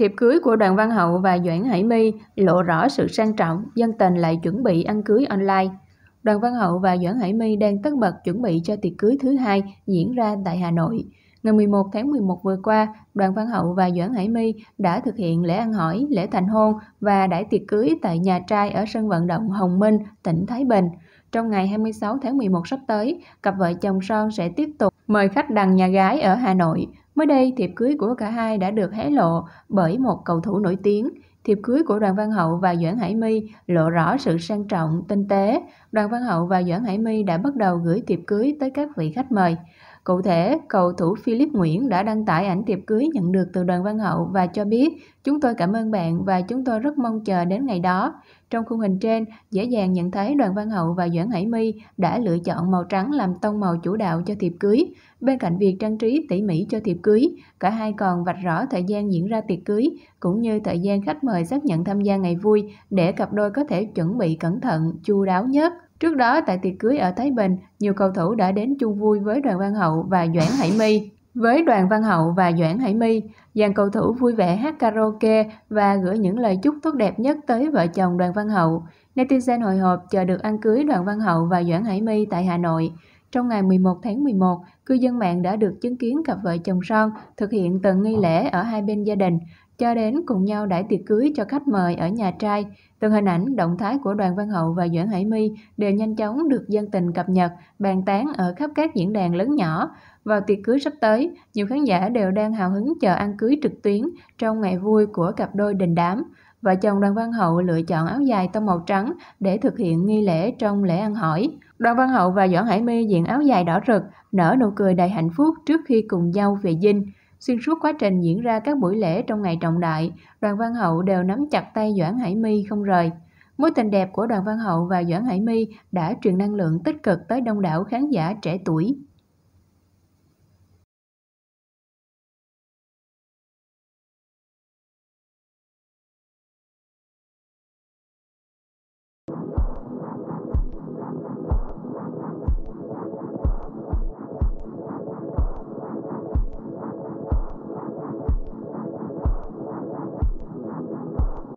Thiệp cưới của Đoàn Văn Hậu và Doãn Hải My lộ rõ sự sang trọng, dân tình lại chuẩn bị ăn cưới online. Đoàn Văn Hậu và Doãn Hải My đang tất bật chuẩn bị cho tiệc cưới thứ hai diễn ra tại Hà Nội. Ngày 11 tháng 11 vừa qua, Đoàn Văn Hậu và Doãn Hải My đã thực hiện lễ ăn hỏi, lễ thành hôn và đãi tiệc cưới tại nhà trai ở sân vận động Hồng Minh, tỉnh Thái Bình. Trong ngày 26 tháng 11 sắp tới, cặp vợ chồng Son sẽ tiếp tục mời khách đằng nhà gái ở Hà Nội Mới đây, thiệp cưới của cả hai đã được hé lộ bởi một cầu thủ nổi tiếng. Thiệp cưới của Đoàn Văn Hậu và Doãn Hải My lộ rõ sự sang trọng, tinh tế. Đoàn Văn Hậu và Doãn Hải My đã bắt đầu gửi thiệp cưới tới các vị khách mời. Cụ thể, cầu thủ Philip Nguyễn đã đăng tải ảnh tiệc cưới nhận được từ đoàn văn hậu và cho biết Chúng tôi cảm ơn bạn và chúng tôi rất mong chờ đến ngày đó. Trong khung hình trên, dễ dàng nhận thấy đoàn văn hậu và Doãn Hải My đã lựa chọn màu trắng làm tông màu chủ đạo cho thiệp cưới. Bên cạnh việc trang trí tỉ mỉ cho thiệp cưới, cả hai còn vạch rõ thời gian diễn ra tiệc cưới, cũng như thời gian khách mời xác nhận tham gia ngày vui để cặp đôi có thể chuẩn bị cẩn thận, chu đáo nhất. Trước đó tại tiệc cưới ở Thái Bình, nhiều cầu thủ đã đến chung vui với đoàn Văn Hậu và Doãn Hải My. Với đoàn Văn Hậu và Doãn Hải My, dàn cầu thủ vui vẻ hát karaoke và gửi những lời chúc tốt đẹp nhất tới vợ chồng đoàn Văn Hậu. Netizen hồi hộp chờ được ăn cưới đoàn Văn Hậu và Doãn Hải My tại Hà Nội. Trong ngày 11 tháng 11, cư dân mạng đã được chứng kiến cặp vợ chồng son thực hiện từng nghi lễ ở hai bên gia đình cho đến cùng nhau đãi tiệc cưới cho khách mời ở nhà trai. Từng hình ảnh, động thái của Đoàn Văn Hậu và Doãn Hải My đều nhanh chóng được dân tình cập nhật, bàn tán ở khắp các diễn đàn lớn nhỏ. Vào tiệc cưới sắp tới, nhiều khán giả đều đang hào hứng chờ ăn cưới trực tuyến trong ngày vui của cặp đôi đình đám. Vợ chồng Đoàn Văn Hậu lựa chọn áo dài tông màu trắng để thực hiện nghi lễ trong lễ ăn hỏi. Đoàn Văn Hậu và Doãn Hải My diện áo dài đỏ rực, nở nụ cười đầy hạnh phúc trước khi cùng nhau về dinh. Xuyên suốt quá trình diễn ra các buổi lễ trong ngày trọng đại, Đoàn Văn Hậu đều nắm chặt tay Doãn Hải My không rời. Mối tình đẹp của Đoàn Văn Hậu và Doãn Hải My đã truyền năng lượng tích cực tới đông đảo khán giả trẻ tuổi.